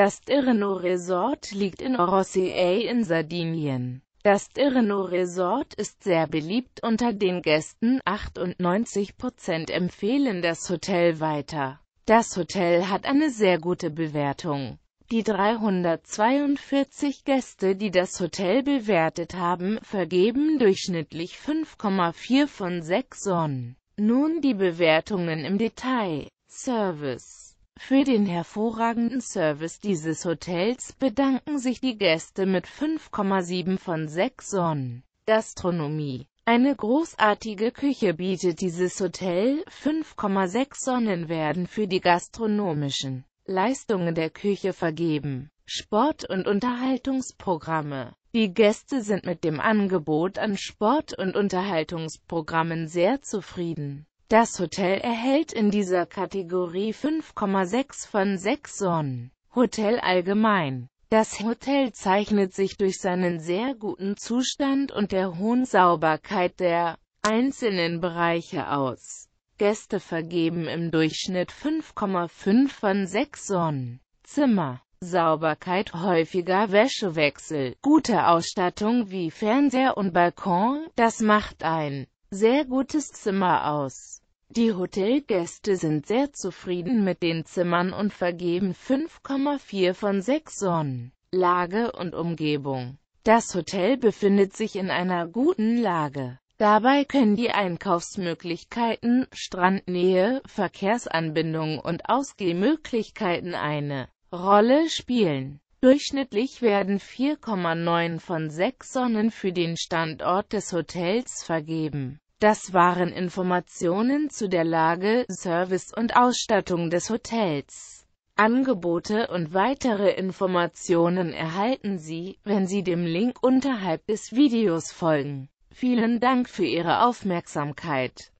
Das Tirreno Resort liegt in Orosei in Sardinien. Das Tirreno Resort ist sehr beliebt unter den Gästen, 98% empfehlen das Hotel weiter. Das Hotel hat eine sehr gute Bewertung. Die 342 Gäste, die das Hotel bewertet haben, vergeben durchschnittlich 5,4 von 6 Sonnen. Nun die Bewertungen im Detail. Service für den hervorragenden Service dieses Hotels bedanken sich die Gäste mit 5,7 von 6 Sonnen. Gastronomie eine großartige Küche bietet dieses Hotel, 5,6 Sonnen werden für die gastronomischen Leistungen der Küche vergeben. Sport- und Unterhaltungsprogramme Die Gäste sind mit dem Angebot an Sport- und Unterhaltungsprogrammen sehr zufrieden. Das Hotel erhält in dieser Kategorie 5,6 von 6 Sonnen. Hotel allgemein das Hotel zeichnet sich durch seinen sehr guten Zustand und der hohen Sauberkeit der einzelnen Bereiche aus. Gäste vergeben im Durchschnitt 5,5 von 6 Sonnen. Zimmer, Sauberkeit, häufiger Wäschewechsel, gute Ausstattung wie Fernseher und Balkon, das macht ein sehr gutes Zimmer aus. Die Hotelgäste sind sehr zufrieden mit den Zimmern und vergeben 5,4 von 6 Sonnen. Lage und Umgebung Das Hotel befindet sich in einer guten Lage. Dabei können die Einkaufsmöglichkeiten, Strandnähe, Verkehrsanbindungen und Ausgehmöglichkeiten eine Rolle spielen. Durchschnittlich werden 4,9 von 6 Sonnen für den Standort des Hotels vergeben. Das waren Informationen zu der Lage, Service und Ausstattung des Hotels. Angebote und weitere Informationen erhalten Sie, wenn Sie dem Link unterhalb des Videos folgen. Vielen Dank für Ihre Aufmerksamkeit.